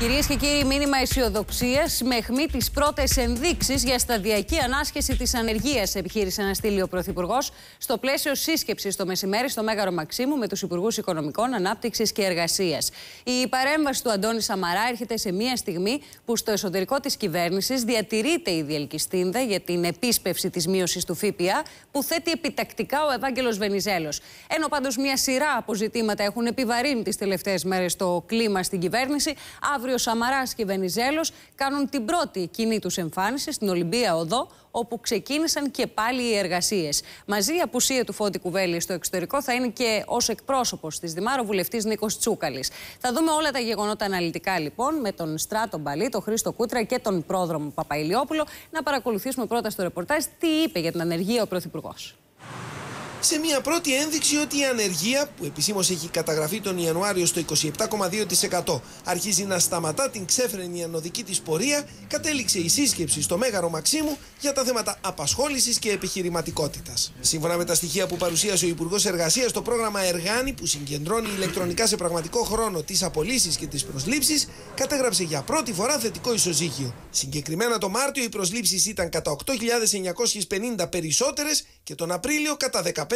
Κυρίες και κύριοι, μήνυμα αισιοδοξίας με αιχμή τις πρώτες ενδείξεις για σταδιακή ανάσχεση της ανεργίας επιχείρησε να στείλει ο Πρωθυπουργός στο πλαίσιο σύσκεψης το μεσημέρι στο Μέγαρο Μαξίμου με τους Υπουργούς Οικονομικών Ανάπτυξης και Εργασίας. Η παρέμβαση του Αντώνη Σαμαρά έρχεται σε μια στιγμή που στο εσωτερικό της κυβέρνησης διατηρείται η διελκυστίνδα για την επίσπευση της μείωσης του ΦΠΑ που θέτει επιτακτικά ο Ευάγγελος Βενιζέλος. Ενώ πάντως μια σειρά αποζητήματα έχουν επιβαρύνει τις τελευταίες μέρες το κλίμα στην κυβέρνηση, αύριο αύριο Σαμαράς και Βενιζέλος κάνουν την πρώτη κοινή τους εμφάνιση στην Ολυμπία Οδό, όπου ξεκίνησαν και πάλι οι εργασίες. Μαζί η απουσία του Φώτη Κουβέλη στο εξωτερικό θα είναι και ως εκπρόσωπος της Δημάρο βουλευτής Νίκος Τσούκαλης. Θα δούμε όλα τα γεγονότα αναλυτικά λοιπόν με τον Στράτο Μπαλί, τον Χρήστο Κούτρα και τον πρόδρομο Παπαϊλιόπουλο. Να παρακολουθήσουμε πρώτα στο ρεπορτάζ τι είπε για την ανεργία ο Πρωθυπουργός σε μια πρώτη ένδειξη ότι η ανεργία που επισήμως έχει καταγραφεί τον Ιανουάριο στο 27,2% αρχίζει να σταματά την ξέφρενη ανωδική της πορεία κατέληξε η σύσκεψη στο Μέγαρο Μαξίμου για τα θέματα απασχόλησης και επιχειρηματικότητας. Σύμφωνα με τα στοιχεία που παρουσίασε ο Υπουργός Εργασίας, το πρόγραμμα Εργάνη που συγκεντρώνει ηλεκτρονικά σε πραγματικό χρόνο τις απολύσεις και τις προσλήψεις κατέγραψε για πρώτη φορά θετικό ισοζύγιο. Συγκεκριμένα το Μάρτιο οι προσλήψεις ήταν κατά 8.950 περισσότερες και τον Απρίλιο κατά 15.200.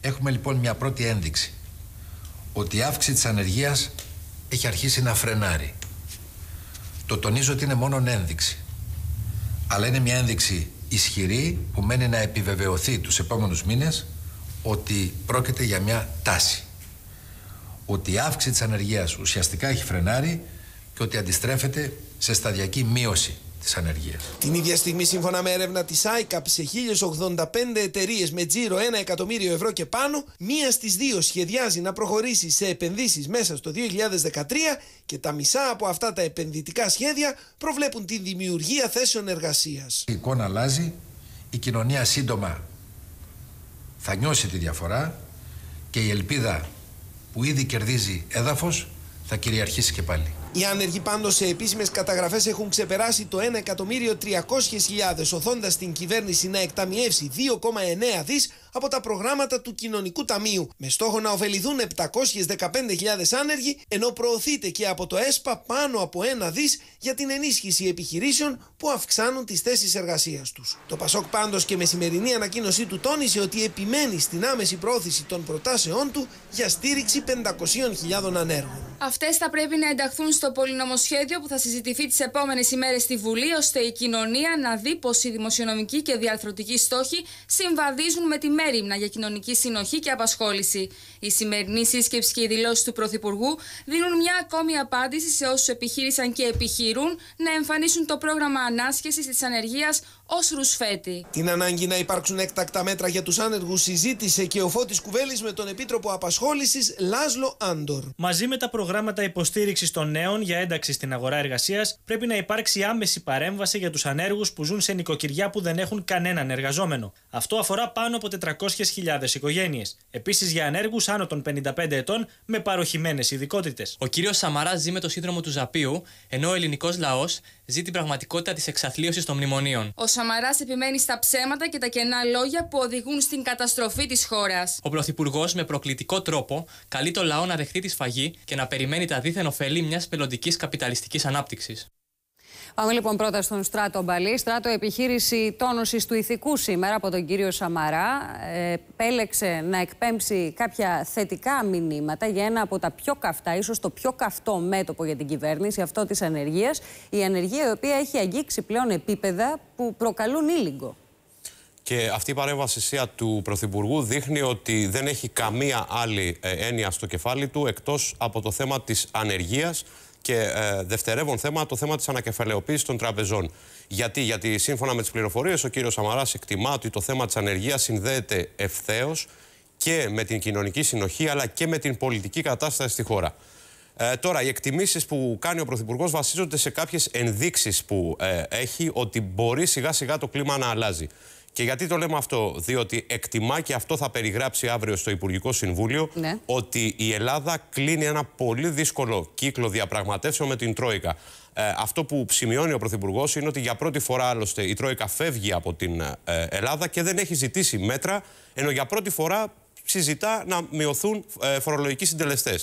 Έχουμε λοιπόν μια πρώτη ένδειξη ότι η αύξηση της ανεργίας έχει αρχίσει να φρενάρει. Το τονίζω ότι είναι μόνο ένδειξη. Αλλά είναι μια ένδειξη ισχυρή που μένει να επιβεβαιωθεί τους επόμενους μήνες ότι πρόκειται για μια τάση. Ότι η αύξηση της ανεργίας ουσιαστικά έχει φρενάρει και ότι αντιστρέφεται σε σταδιακή μείωση την ίδια στιγμή, σύμφωνα με έρευνα της ICAP σε 1085 εταιρείες με τζίρο 1 εκατομμύριο ευρώ και πάνω, μία στις δύο σχεδιάζει να προχωρήσει σε επενδύσεις μέσα στο 2013 και τα μισά από αυτά τα επενδυτικά σχέδια προβλέπουν τη δημιουργία θέσεων εργασίας. Η εικόνα αλλάζει, η κοινωνία σύντομα θα νιώσει τη διαφορά και η ελπίδα που ήδη κερδίζει έδαφος θα κυριαρχήσει και πάλι. Οι άνεργοι πάντως σε επίσημες καταγραφές έχουν ξεπεράσει το 1.300.000, οθώντας την κυβέρνηση να εκταμιεύσει 2,9 δις από τα προγράμματα του Κοινωνικού Ταμείου, με στόχο να ωφεληθούν 715.000 άνεργοι, ενώ προωθείται και από το ΕΣΠΑ πάνω από ένα δις για την ενίσχυση επιχειρήσεων που αυξάνουν τις θέσεις εργασίας τους. Το Πασόκ πάντως και με σημερινή ανακοίνωσή του τόνισε ότι επιμένει στην άμεση πρόθεση των προτάσεών του για στήριξη 500.000 ανέργων. Αυτές θα πρέπει να ενταχθούν στο πολυνομοσχέδιο που θα συζητηθεί τις επόμενες ημέρες στη Βουλή, ώστε η κοινωνία να δει πως οι δημοσιονομικοί και διαρθρωτικοί στόχοι συμβαδίζουν με τη μέρημνα για κοινωνική συνοχή και απασχόληση. Η σημερινή σύσκεψη και οι δηλώσεις του Πρωθυπουργού δίνουν μια ακόμη απάντηση σε όσους επιχείρησαν και επιχείρουν να εμφανίσουν το πρόγραμμα ανάσχεσης της ανεργίας ως ρουσφέτη. Την ανάγκη να υπάρξουν έκτακτα μέτρα για τους άνεργους συζήτησε και ο Φώτης Κουβέλης με τον Επίτροπο Απασχόλησης Λάσλο Άντορ. Μαζί με τα προγράμματα υποστήριξης των νέων για ένταξη στην αγορά εργασίας, πρέπει να υπάρξει άμεση παρέμβαση για τους ανέργους που ζουν σε νοικοκυριά που δεν έχουν κανέναν εργαζόμενο. Αυτό αφορά πάνω από 400 400.000 οικογένειες. Επίσης για ανέργους άνω των 55 ετών με παροχημένες ειδικότητες. Ο κύριος Σαμαρά ζει με το σύνδρομο του Ζαπίου, ενώ ο ελληνικός λαός ζει την πραγματικότητα της εξαθλίωσης των μνημονίων. Ο Σαμαράς επιμένει στα ψέματα και τα κενά λόγια που οδηγούν στην καταστροφή της χώρας. Ο Πρωθυπουργός με προκλητικό τρόπο καλεί το λαό να δεχτεί τη σφαγή και να περιμένει τα δίθεν ωφέλη μιας πελοντική καπιταλιστικής ανάπτυξης. Πάμε λοιπόν πρώτα στον Στράτο Μπαλή. Στράτο, επιχείρηση τόνωσης του ηθικού σήμερα από τον κύριο Σαμαρά ε, πέλεξε να εκπέμψει κάποια θετικά μηνύματα για ένα από τα πιο καυτά, ίσως το πιο καυτό μέτωπο για την κυβέρνηση, αυτό της ανεργίας. Η ανεργία η οποία έχει αγγίξει πλέον επίπεδα που προκαλούν ήλιγκο. Και αυτή η παρέμβαση του Πρωθυπουργού δείχνει ότι δεν έχει καμία άλλη ε, έννοια στο κεφάλι του εκτός από το θέμα της ανεργίας. Και ε, δευτερεύον θέμα, το θέμα της ανακεφαλαιοποίησης των τραπεζών. Γιατί, Γιατί σύμφωνα με τις πληροφορίες, ο κύριος Σαμαράς εκτιμά ότι το θέμα της ανεργίας συνδέεται ευθέως και με την κοινωνική συνοχή, αλλά και με την πολιτική κατάσταση στη χώρα. Ε, τώρα, οι εκτιμήσεις που κάνει ο Πρωθυπουργός βασίζονται σε κάποιες ενδείξεις που ε, έχει ότι μπορεί σιγά σιγά το κλίμα να αλλάζει. Και γιατί το λέμε αυτό, διότι εκτιμά και αυτό θα περιγράψει αύριο στο Υπουργικό Συμβούλιο ναι. ότι η Ελλάδα κλείνει ένα πολύ δύσκολο κύκλο διαπραγματεύσεων με την Τρόικα. Ε, αυτό που σημειώνει ο Πρωθυπουργός είναι ότι για πρώτη φορά άλλωστε η Τρόικα φεύγει από την ε, Ελλάδα και δεν έχει ζητήσει μέτρα, ενώ για πρώτη φορά συζητά να μειωθούν ε, φορολογικοί συντελεστές.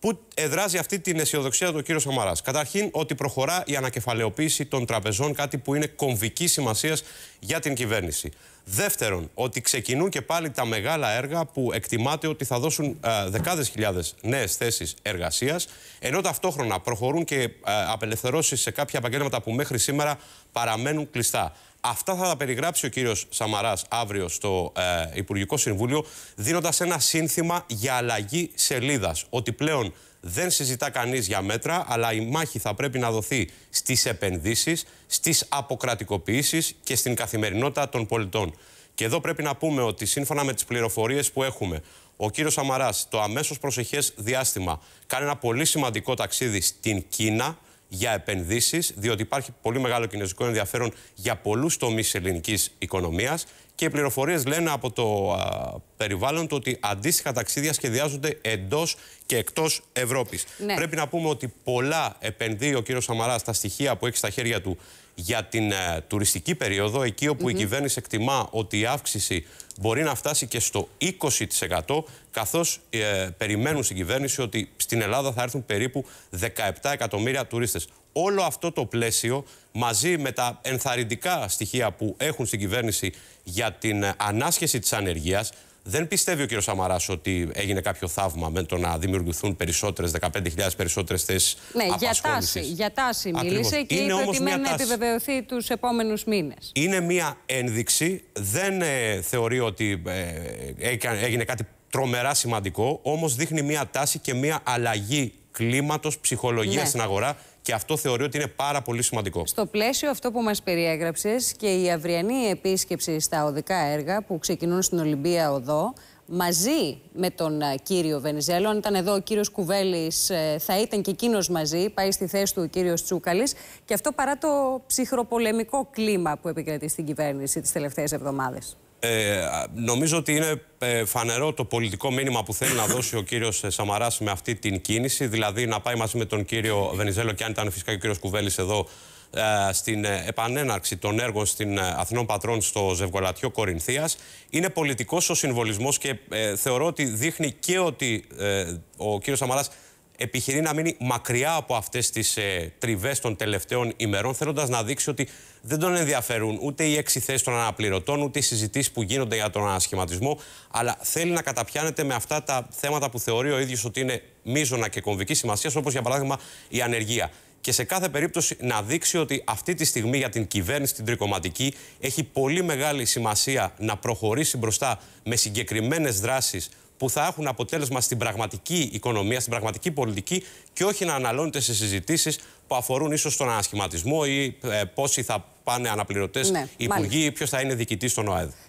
Πού εδράζει αυτή την αισιοδοξία του κύριος Σαμαράς. Καταρχήν, ότι προχωρά η ανακεφαλαιοποίηση των τραπεζών, κάτι που είναι κομβική σημασία για την κυβέρνηση. Δεύτερον, ότι ξεκινούν και πάλι τα μεγάλα έργα που εκτιμάται ότι θα δώσουν ε, δεκάδες χιλιάδες νέες θέσεις εργασίας, ενώ ταυτόχρονα προχωρούν και ε, απελευθερώσεις σε κάποια επαγγέλματα που μέχρι σήμερα παραμένουν κλειστά. Αυτά θα τα περιγράψει ο κύριος Σαμαράς αύριο στο ε, Υπουργικό Συμβούλιο, δίνοντας ένα σύνθημα για αλλαγή σελίδας. Ότι πλέον δεν συζητά κανείς για μέτρα, αλλά η μάχη θα πρέπει να δοθεί στις επενδύσεις, στις αποκρατικοποιήσεις και στην καθημερινότητα των πολιτών. Και εδώ πρέπει να πούμε ότι σύμφωνα με τις πληροφορίες που έχουμε, ο κύριος Σαμαράς το αμέσως προσεχές διάστημα κάνει ένα πολύ σημαντικό ταξίδι στην Κίνα για επενδύσεις, διότι υπάρχει πολύ μεγάλο κινέζικο ενδιαφέρον για πολλούς τομείς ελληνικής οικονομίας. Και οι πληροφορίες λένε από το περιβάλλον το ότι αντίστοιχα ταξίδια σχεδιάζονται εντός και εκτός Ευρώπης. Ναι. Πρέπει να πούμε ότι πολλά επενδύει ο κύριος Σαμαράς στα στοιχεία που έχει στα χέρια του για την ε, τουριστική περίοδο, εκεί όπου mm η κυβέρνηση εκτιμά ότι η αύξηση μπορεί να φτάσει και στο 20%, καθώς ε, περιμένουν στην κυβέρνηση ότι στην Ελλάδα θα έρθουν περίπου 17 εκατομμύρια τουρίστες. Όλο αυτό το πλαίσιο μαζί με τα ενθαρρυντικά στοιχεία που έχουν στην κυβέρνηση για την ε, ανάσχεση της ανεργίας, δεν πιστεύει ο κ. Σαμαράς ότι έγινε κάποιο θαύμα με το να δημιουργηθούν περισσότερες, 15.000 περισσότερες θέσεις ναι, Για τάση, για τάση μίλησε και είναι είπε ότι μένει να επιβεβαιωθεί τους επόμενους μήνες. Είναι μία ένδειξη. Δεν ε, θεωρεί ότι ε, έγινε κάτι τρομερά σημαντικό, όμως δείχνει μία τάση και μία αλλαγή κλίματος, ψυχολογίας ναι. στην αγορά και αυτό θεωρεί ότι είναι πάρα πολύ σημαντικό. Στο πλαίσιο αυτό που μας περιέγραψες και η αυριανή επίσκεψη στα οδικά έργα που ξεκινούν στην Ολυμπία Οδό, μαζί με τον ε, κύριο Βενιζέλο. Αν ήταν εδώ ο κύριος Κουβέλης, ε, θα ήταν και εκείνος μαζί. Πάει στη θέση του ο κύριος Τσούκαλης. Και αυτό παρά το ψυχροπολεμικό κλίμα που επικρατεί στην κυβέρνηση τις τελευταίες εβδομάδες. Ε, νομίζω ότι είναι ε, φανερό το πολιτικό μήνυμα που θέλει να δώσει ο κύριος ε, Σαμαράς με αυτή την κίνηση, δηλαδή να πάει μαζί με τον κύριο Βενιζέλο και αν ήταν φυσικά και ο κύριος Κουβέλης εδώ ε, στην επανέναρξη των έργων στην Αθηνών Πατρών στο Ζευγολατιό Κορινθίας. Είναι πολιτικός ο συμβολισμός και θεωρώ ότι δείχνει και ότι ο κύριος Σαμαράς επιχειρεί να μείνει μακριά από αυτές τις ε, τριβές των τελευταίων ημερών, θέλοντας να δείξει ότι δεν τον ενδιαφέρουν ούτε οι έξι θέσεις των αναπληρωτών, ούτε οι συζητήσεις που γίνονται για τον ανασχηματισμό, αλλά θέλει να καταπιάνεται με αυτά τα θέματα που θεωρεί ο ίδιος ότι είναι μείζωνα και κομβική σημασίας, όπως για παράδειγμα η ανεργία. Και σε κάθε περίπτωση να δείξει ότι αυτή τη στιγμή για την κυβέρνηση την τρικοματική έχει πολύ μεγάλη σημασία να προχωρήσει μπροστά με συγκεκριμένες δράσεις που θα έχουν αποτέλεσμα στην πραγματική οικονομία, στην πραγματική πολιτική και όχι να αναλώνεται σε συζητήσεις που αφορούν ίσως τον ανασχηματισμό ή ε, πόσοι θα πάνε αναπληρωτές ναι, υπουργοί ή ποιος θα είναι διοικητής στον ΟΑΕΔ.